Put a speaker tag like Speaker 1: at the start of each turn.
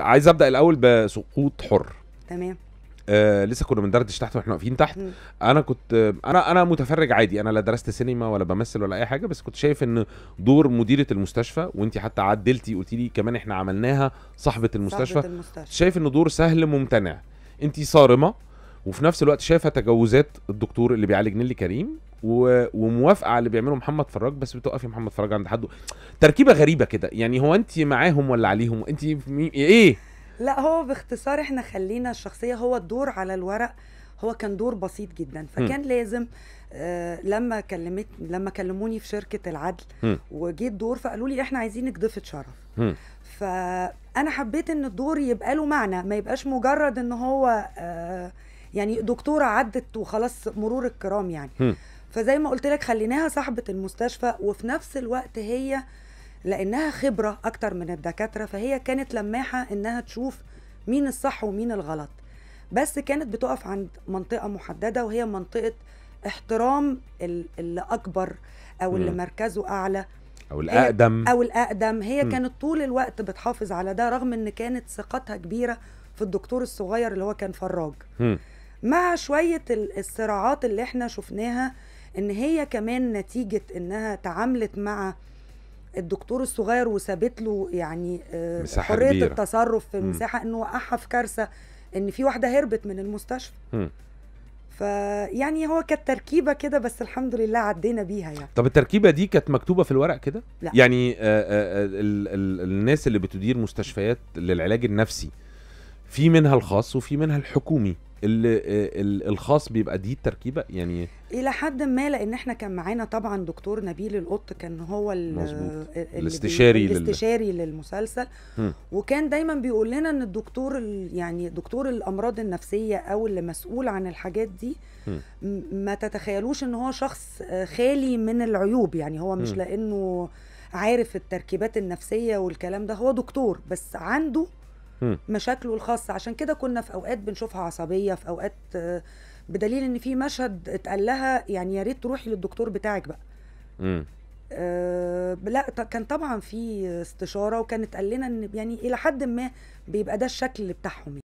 Speaker 1: عايز ابدا الاول بسقوط حر تمام آه لسه كنا بندردش تحت واحنا واقفين تحت م. انا كنت انا انا متفرج عادي انا لا درست سينما ولا بمثل ولا اي حاجه بس كنت شايف ان دور مديره المستشفى وانت حتى عدلتي قلتي لي كمان احنا عملناها صاحبه المستشفى, صاحبة المستشفى. شايف ان دور سهل ممتنع انت صارمه وفي نفس الوقت شايفه تجاوزات الدكتور اللي بيعالج نيلي كريم و... وموافقه على اللي بيعمله محمد فراج بس بتوقفي محمد فراج عند حد تركيبه غريبه كده يعني هو انت معاهم ولا عليهم انت ايه
Speaker 2: لا هو باختصار احنا خلينا الشخصيه هو الدور على الورق هو كان دور بسيط جدا فكان م. لازم آه لما كلمت لما كلموني في شركه العدل وجيت دور فقالوا لي احنا عايزينك ضيفه شرف فانا حبيت ان الدور يبقى له معنى ما يبقاش مجرد ان هو آه يعني دكتوره عدت وخلاص مرور الكرام يعني م. فزي ما قلت لك خليناها صاحبه المستشفى وفي نفس الوقت هي لانها خبره اكتر من الدكاتره فهي كانت لماحه انها تشوف مين الصح ومين الغلط بس كانت بتقف عند منطقه محدده وهي منطقه احترام اللي اكبر او اللي م. مركزه اعلى
Speaker 1: او الاقدم او
Speaker 2: الاقدم هي م. كانت طول الوقت بتحافظ على ده رغم ان كانت ثقتها كبيره في الدكتور الصغير اللي هو كان فراج م. مع شوية الصراعات اللي احنا شفناها ان هي كمان نتيجة انها تعاملت مع الدكتور الصغير وسابت له يعني آه، مساحة حرية كبيرة. التصرف في المساحة انه وقعها في كارثة ان في واحدة هربت من المستشفى م. فيعني هو كانت تركيبه كده بس الحمد لله عدينا بيها يعني
Speaker 1: طب التركيبه دي كانت مكتوبه في الورق كده لا. يعني آآ آه، آآ آه، الناس اللي بتدير مستشفيات للعلاج النفسي في منها الخاص وفي منها الحكومي اللي آه، الخاص بيبقى دي التركيبه يعني
Speaker 2: الى حد ما لان احنا كان معانا طبعا دكتور نبيل القط كان هو الاستشاري الاستشاري لل... للمسلسل م. وكان دايما بيقول لنا ان الدكتور يعني دكتور الامراض النفسيه او اللي مسؤول عن الحاجات دي م. ما تتخيلوش ان هو شخص آه، خالي من العيوب يعني هو مش م. لانه عارف التركيبات النفسيه والكلام ده هو دكتور بس عنده مشاكله الخاصه عشان كده كنا في اوقات بنشوفها عصبيه في اوقات آه، بدليل ان في مشهد اتقال لها يعني يا ريت تروحي للدكتور بتاعك بقى امم آه لا كان طبعا في استشاره وكان اتقال لنا ان يعني الى حد ما بيبقى ده الشكل بتاعهم